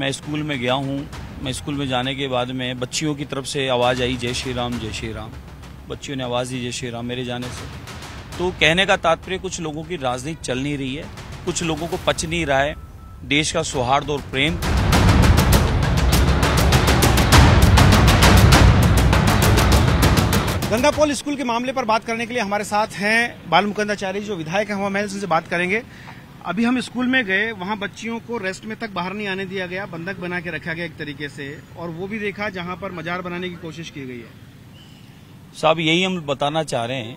मैं स्कूल में गया हूँ मैं स्कूल में जाने के बाद में बच्चियों की तरफ से आवाज़ आई जय श्री राम जय श्री राम बच्चियों ने आवाज़ दी जय श्री राम मेरे जाने से तो कहने का तात्पर्य कुछ लोगों की राजनीति चल नहीं रही है कुछ लोगों को पच नहीं रहा है देश का सौहार्द और प्रेम गंगा पॉल स्कूल के मामले पर बात करने के लिए हमारे साथ हैं बाल मुकंदाचार्य जो विधायक हैं हम महल से बात करेंगे अभी हम स्कूल में गए वहाँ बच्चियों को रेस्ट में तक बाहर नहीं आने दिया गया बंधक बना के रखा गया एक तरीके से और वो भी देखा जहाँ पर मजार बनाने की कोशिश की गई है साहब यही हम बताना चाह रहे हैं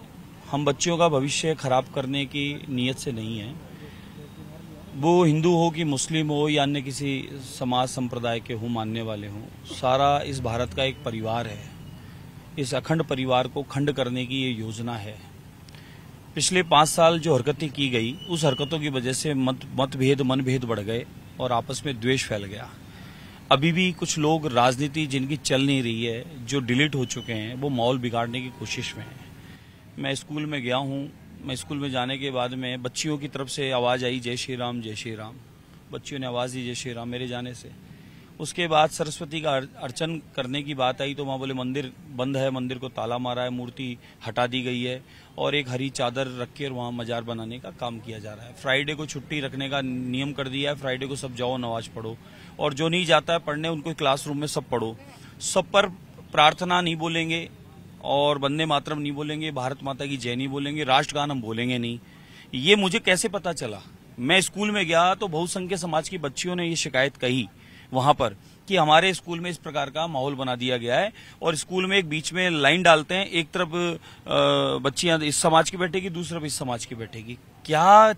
हम बच्चियों का भविष्य खराब करने की नीयत से नहीं है वो हिंदू हो कि मुस्लिम हो या अन्य किसी समाज संप्रदाय के हों मानने वाले हों सारा इस भारत का एक परिवार है इस अखंड परिवार को खंड करने की ये योजना है पिछले पाँच साल जो हरकतें की गई उस हरकतों की वजह से मत मतभेद मनभेद बढ़ गए और आपस में द्वेष फैल गया अभी भी कुछ लोग राजनीति जिनकी चल नहीं रही है जो डिलीट हो चुके हैं वो माहौल बिगाड़ने की कोशिश में हैं मैं स्कूल में गया हूँ मैं स्कूल में जाने के बाद में बच्चियों की तरफ से आवाज़ आई जय श्री राम जय श्री राम बच्चियों ने आवाज़ दी जय श्री राम मेरे जाने से उसके बाद सरस्वती का अर्चन करने की बात आई तो वहाँ बोले मंदिर बंद है मंदिर को ताला मारा है मूर्ति हटा दी गई है और एक हरी चादर रख के वहाँ मजार बनाने का काम किया जा रहा है फ्राइडे को छुट्टी रखने का नियम कर दिया है फ्राइडे को सब जाओ नमाज पढ़ो और जो नहीं जाता है पढ़ने उनको क्लासरूम में सब पढ़ो सब पर प्रार्थना नहीं बोलेंगे और वंदे मातरम नहीं बोलेंगे भारत माता की जय नहीं बोलेंगे राष्ट्रगान हम बोलेंगे नहीं ये मुझे कैसे पता चला मैं स्कूल में गया तो बहुसंख्य समाज की बच्चियों ने ये शिकायत कही वहां पर कि हमारे स्कूल में इस प्रकार का माहौल बना दिया गया है और स्कूल में एक बीच में लाइन डालते हैं एक तरफ बच्चियां इस समाज की बैठेगी दूसरी तरफ इस समाज की बैठेगी क्या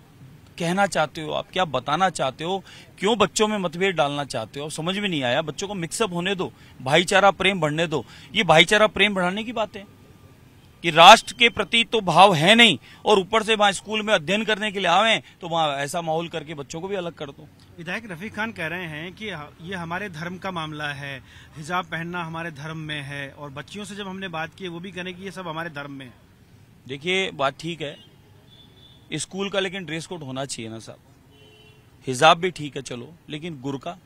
कहना चाहते हो आप क्या बताना चाहते हो क्यों बच्चों में मतभेद डालना चाहते हो समझ में नहीं आया बच्चों को मिक्सअप होने दो भाईचारा प्रेम बढ़ने दो ये भाईचारा प्रेम बढ़ाने की बात है कि राष्ट्र के प्रति तो भाव है नहीं और ऊपर से वहाँ स्कूल में अध्ययन करने के लिए आवे तो वहाँ ऐसा माहौल करके बच्चों को भी अलग कर दो विधायक रफीक खान कह रहे हैं कि ये हमारे धर्म का मामला है हिजाब पहनना हमारे धर्म में है और बच्चियों से जब हमने बात की वो भी कहने की ये सब हमारे धर्म में है देखिए बात ठीक है स्कूल का लेकिन ड्रेस कोड होना चाहिए ना साहब हिजाब भी ठीक है चलो लेकिन गुरका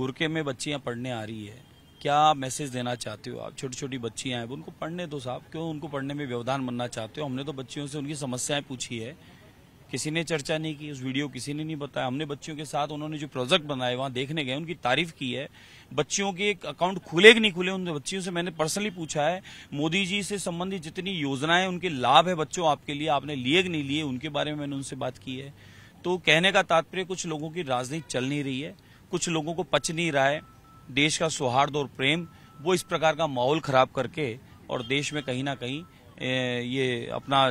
गुरके में बच्चियां पढ़ने आ रही है क्या मैसेज देना चाहते हो आप छोटी छोटी बच्चियां हैं उनको पढ़ने दो साहब क्यों उनको पढ़ने में व्यवधान बनना चाहते हो हमने तो बच्चियों से उनकी समस्याएं पूछी है किसी ने चर्चा नहीं की उस वीडियो किसी ने नहीं बताया हमने बच्चियों के साथ उन्होंने जो प्रोजेक्ट बनाए वहां देखने गए उनकी तारीफ की है बच्चियों के एक अकाउंट खुले कि नहीं खुले उन बच्चियों से मैंने पर्सनली पूछा है मोदी जी से संबंधित जितनी योजनाएं उनके लाभ है बच्चों आपके लिए आपने लिए कि नहीं लिए उनके बारे में मैंने उनसे बात की है तो कहने का तात्पर्य कुछ लोगों की राजनीति चल नहीं रही है कुछ लोगों को पच नहीं रहा है देश का सौहार्द और प्रेम वो इस प्रकार का माहौल खराब करके और देश में कहीं ना कहीं ये अपना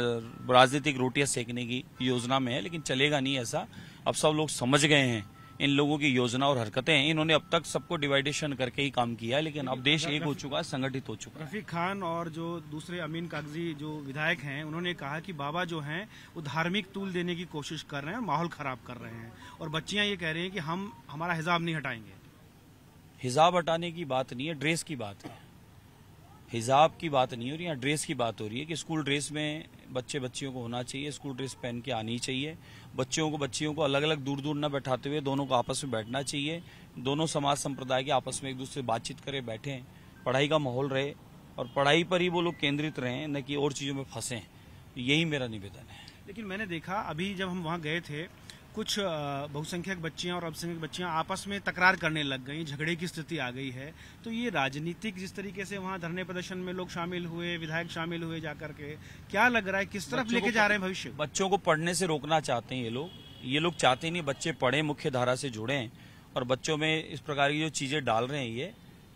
राजनीतिक रोटियां सेकने की योजना में है लेकिन चलेगा नहीं ऐसा अब सब लोग समझ गए हैं इन लोगों की योजना और हरकतें हैं इन्होंने अब तक सबको डिवाइडेशन करके ही काम किया है लेकिन अब देश एक हो चुका है संगठित हो चुका है रफीक खान और जो दूसरे अमीन कागजी जो विधायक हैं उन्होंने कहा कि बाबा जो हैं वो धार्मिक तूल देने की कोशिश कर रहे हैं माहौल खराब कर रहे हैं और बच्चियां ये कह रही हैं कि हम हमारा हिजाब नहीं हटाएंगे हिजाब हटाने की बात नहीं है ड्रेस की बात है हिजाब की बात नहीं हो रही यहाँ ड्रेस की बात हो रही है कि स्कूल ड्रेस में बच्चे बच्चियों को होना चाहिए स्कूल ड्रेस पहन के आनी चाहिए बच्चों को बच्चियों को अलग अलग दूर दूर न बैठाते हुए दोनों को आपस में बैठना चाहिए दोनों समाज संप्रदाय के आपस में एक दूसरे से बातचीत करें बैठें पढ़ाई का माहौल रहे और पढ़ाई पर ही वो लोग केंद्रित रहें न कि और चीज़ों में फंसें यही मेरा निवेदन है लेकिन मैंने देखा अभी जब हम वहाँ गए थे कुछ बहुसंख्यक बच्चियां और अल्पसंख्यक बच्चियां आपस में तकरार करने लग गई झगड़े की स्थिति आ गई है तो ये राजनीतिक जिस तरीके से वहाँ धरने प्रदर्शन में लोग शामिल हुए विधायक शामिल हुए जाकर के क्या लग रहा है किस तरफ लेके जा रहे हैं भविष्य बच्चों को पढ़ने से रोकना चाहते हैं ये लोग ये लोग चाहते नहीं बच्चे पढ़े मुख्य धारा से जुड़े और बच्चों में इस प्रकार की जो चीजें डाल रहे हैं ये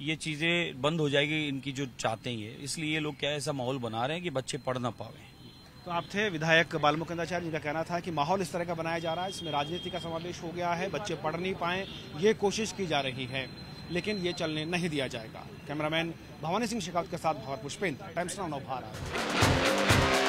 ये चीजें बंद हो जाएगी इनकी जो चाहते हैं ये इसलिए ये लोग क्या ऐसा माहौल बना रहे हैं कि बच्चे पढ़ ना पावे तो आप थे विधायक बालमुकंदाचार्य जिनका कहना था कि माहौल इस तरह का बनाया जा रहा है इसमें राजनीति का समावेश हो गया है बच्चे पढ़ नहीं पाए ये कोशिश की जा रही है लेकिन ये चलने नहीं दिया जाएगा कैमरामैन भवानी सिंह शेखावत के साथ भवर पुष्पेंद्र टाइम्स नाउ भारत